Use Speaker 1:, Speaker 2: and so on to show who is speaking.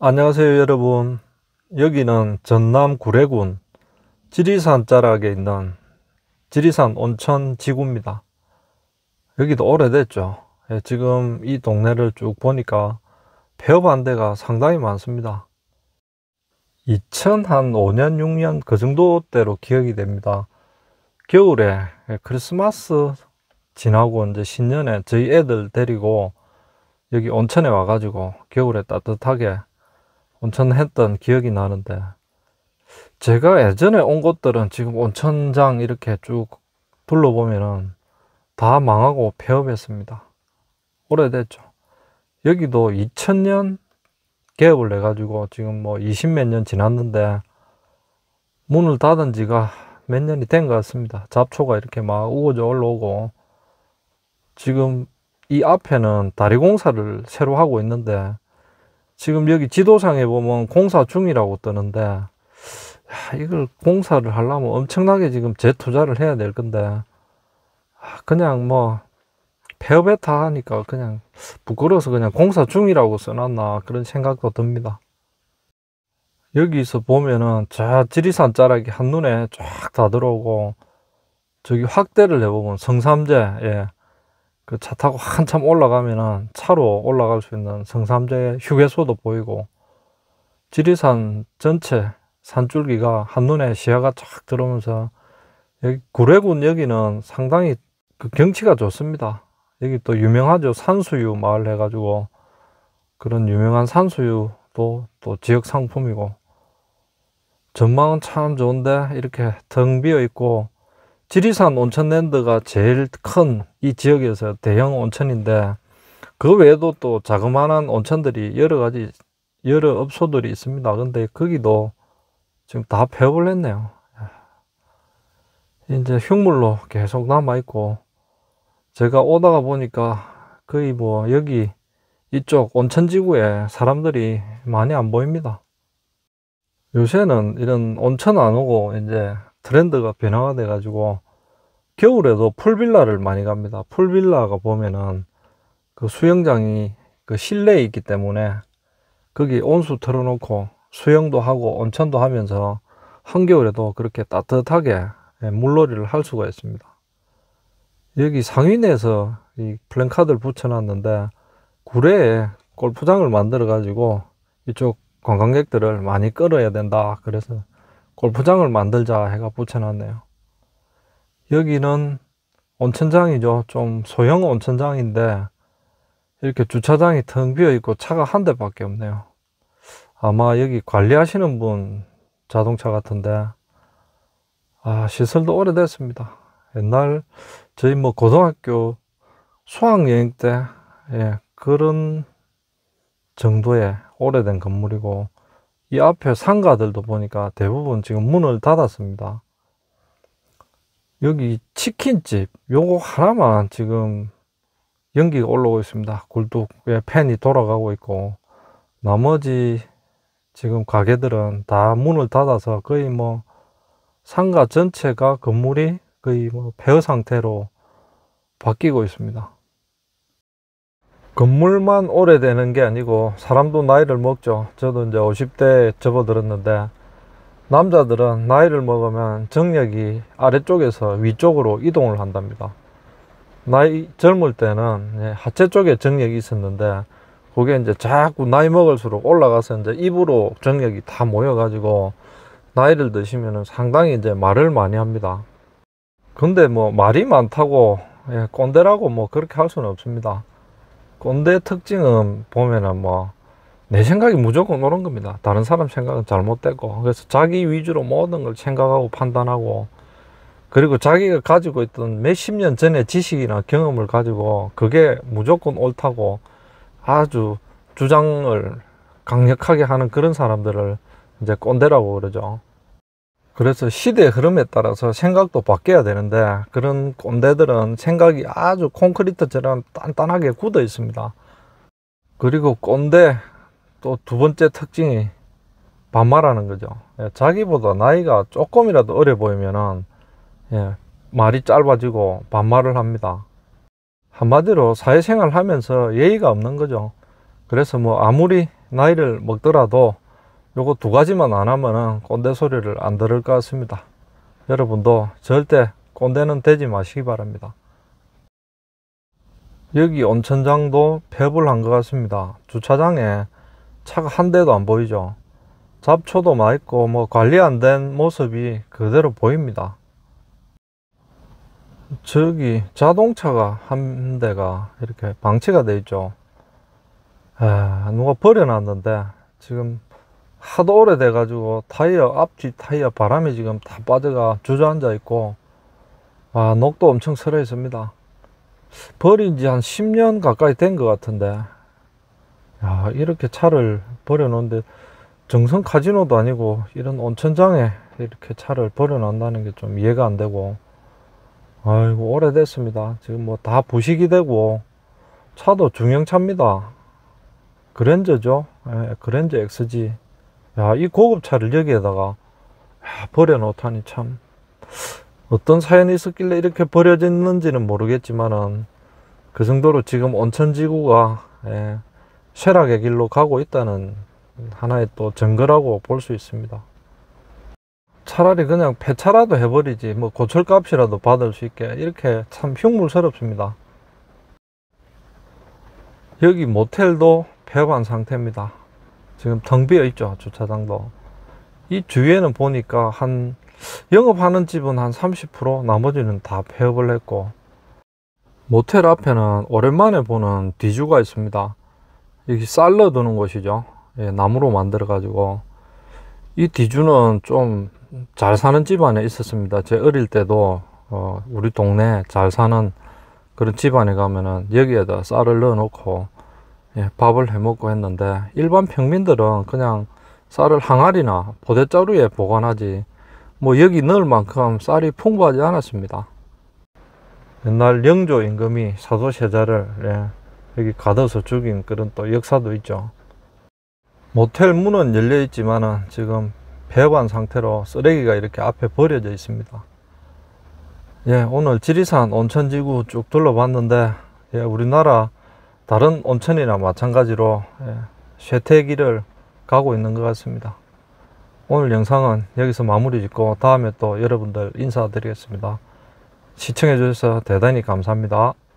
Speaker 1: 안녕하세요 여러분 여기는 전남 구례군 지리산 자락에 있는 지리산 온천 지구입니다 여기도 오래됐죠 예, 지금 이 동네를 쭉 보니까 폐업한데가 상당히 많습니다 2005년 6년 그정도때로 기억이 됩니다 겨울에 예, 크리스마스 지나고 이제 신년에 저희 애들 데리고 여기 온천에 와가지고 겨울에 따뜻하게 온천했던 기억이 나는데 제가 예전에 온 곳들은 지금 온천장 이렇게 쭉 둘러보면은 다 망하고 폐업했습니다. 오래됐죠. 여기도 2000년 개업을 해가지고 지금 뭐 20몇 년 지났는데 문을 닫은 지가 몇 년이 된 것 같습니다. 잡초가 이렇게 막 우거져 올라오고 지금 이 앞에는 다리 공사를 새로 하고 있는데 지금 여기 지도상에 보면 공사 중이라고 뜨는데 이걸 공사를 하려면 엄청나게 지금 재투자를 해야 될 건데 아, 그냥 뭐페업했다 하니까 그냥 부끄러워서 그냥 공사 중이라고 써놨나 그런 생각도 듭니다 여기서 보면은 저 지리산 자락이 한눈에 쫙 다 들어오고 저기 확대를 해보면 성삼재 예. 그차 타고 한참 올라가면은 차로 올라갈 수 있는 성삼재 휴게소도 보이고 지리산 전체 산줄기가 한눈에 시야가 쫙 들어오면서 여기 구례군 여기는 상당히 그 경치가 좋습니다. 여기 또 유명하죠. 산수유 마을 해가지고 그런 유명한 산수유도 또 지역 상품이고 전망은 참 좋은데 이렇게 등 비어 있고 지리산 온천랜드가 제일 큰 이 지역에서 대형 온천인데 그 외에도 또 자그마한 온천들이 여러 가지 여러 업소들이 있습니다. 근데 거기도 지금 다 폐업을했네요. 예. 이제 흉물로 계속 남아있고 제가 오다가 보니까 거의 뭐 여기 이쪽 온천지구에 사람들이 많이 안 보입니다. 요새는 이런 온천 안 오고 이제 트렌드가 변화가 돼 가지고 겨울에도 풀빌라를 많이 갑니다 풀빌라가 보면은 그 수영장이 그 실내에 있기 때문에 거기 온수 틀어놓고 수영도 하고 온천도 하면서 한겨울에도 그렇게 따뜻하게 예, 물놀이를 할 수가 있습니다 여기 상인에서 이 플랜카드를 붙여놨는데 구례에 골프장을 만들어 가지고 이쪽 관광객들을 많이 끌어야 된다 그래서 골프장을 만들자 해가 붙여놨네요. 여기는 온천장이죠. 좀 소형 온천장인데 이렇게 주차장이 텅 비어 있고 차가 한 대밖에 없네요. 아마 여기 관리하시는 분 자동차 같은데 아 시설도 오래됐습니다. 옛날 저희 뭐 고등학교 수학여행 때 예, 그런 정도의 오래된 건물이고 이 앞에 상가들도 보니까 대부분 지금 문을 닫았습니다. 여기 치킨집 요거 하나만 지금 연기가 올라오고 있습니다. 굴뚝에 팬이 돌아가고 있고 나머지 지금 가게들은 다 문을 닫아서 거의 뭐 상가 전체가 건물이 거의 뭐 폐허 상태로 바뀌고 있습니다. 건물만 오래되는 게 아니고 사람도 나이를 먹죠 저도 이제 50대에 접어들었는데 남자들은 나이를 먹으면 정력이 아래쪽에서 위쪽으로 이동을 한답니다 나이 젊을 때는 예, 하체 쪽에 정력이 있었는데 그게 이제 자꾸 나이 먹을수록 올라가서 이제 입으로 정력이 다 모여 가지고 나이를 드시면 상당히 이제 말을 많이 합니다 근데 뭐 말이 많다고 예, 꼰대라고 뭐 그렇게 할 수는 없습니다 꼰대 특징은 보면은 뭐 내 생각이 무조건 옳은 겁니다. 다른 사람 생각은 잘못되고 그래서 자기 위주로 모든 걸 생각하고 판단하고 그리고 자기가 가지고 있던 몇 십 년 전의 지식이나 경험을 가지고 그게 무조건 옳다고 아주 주장을 강력하게 하는 그런 사람들을 이제 꼰대라고 그러죠. 그래서 시대의 흐름에 따라서 생각도 바뀌어야 되는데 그런 꼰대들은 생각이 아주 콘크리트처럼 단단하게 굳어 있습니다. 그리고 꼰대 또 두 번째 특징이 반말하는 거죠. 예, 자기보다 나이가 조금이라도 어려 보이면은 예, 말이 짧아지고 반말을 합니다. 한마디로 사회생활 하면서 예의가 없는 거죠. 그래서 뭐 아무리 나이를 먹더라도 요거 두 가지만 안 하면은 꼰대 소리를 안 들을 것 같습니다 여러분도 절대 꼰대는 되지 마시기 바랍니다 여기 온천장도 폐불한 것 같습니다 주차장에 차가 한 대도 안 보이죠 잡초도 많고 뭐 관리 안 된 모습이 그대로 보입니다 저기 자동차가 한 대가 이렇게 방치가 돼 있죠 에, 아, 누가 버려놨는데 지금 하도 오래돼 가지고 타이어 앞뒤 타이어 바람이 지금 다 빠져가 주저앉아 있고 아 녹도 엄청 서려 있습니다 버린 지 한 10년 가까이 된 것 같은데 야 이렇게 차를 버려 놓는데 정성 카지노도 아니고 이런 온천장에 이렇게 차를 버려 놓는다는 게 좀 이해가 안 되고 아이고 오래됐습니다 지금 뭐 다 부식이 되고 차도 중형차입니다 그랜저죠 예, 그랜저 XG 야, 이 고급차를 여기에다가 버려놓다니 참 어떤 사연이 있었길래 이렇게 버려졌는지는 모르겠지만은 그 정도로 지금 온천지구가 예, 쇠락의 길로 가고 있다는 하나의 또 증거라고 볼 수 있습니다. 차라리 그냥 폐차라도 해버리지 뭐 고철값이라도 받을 수 있게 이렇게 참 흉물스럽습니다. 여기 모텔도 폐반 상태입니다. 지금 텅 비어 있죠 주차장도 이 주위에는 보니까 한 영업하는 집은 한 30% 나머지는 다 폐업을 했고 모텔 앞에는 오랜만에 보는 디주가 있습니다 여기 쌀러 두는 곳이죠 예, 나무로 만들어 가지고 이 디주는 좀 잘 사는 집안에 있었습니다 제 어릴 때도 어, 우리 동네 잘 사는 그런 집안에 가면은 여기에다 쌀을 넣어 놓고 예, 밥을 해먹고 했는데 일반 평민들은 그냥 쌀을 항아리나 보대자루에 보관하지 뭐 여기 넣을 만큼 쌀이 풍부하지 않았습니다. 옛날 영조 임금이 사도세자를 예, 여기 가둬서 죽인 그런 또 역사도 있죠. 모텔 문은 열려 있지만은 지금 배관 상태로 쓰레기가 이렇게 앞에 버려져 있습니다. 예, 오늘 지리산 온천지구 쭉 둘러봤는데 예, 우리나라 다른 온천이나 마찬가지로 예, 쇠퇴기를 가고 있는 것 같습니다. 오늘 영상은 여기서 마무리 짓고 다음에 또 여러분들 인사드리겠습니다. 시청해 주셔서 대단히 감사합니다.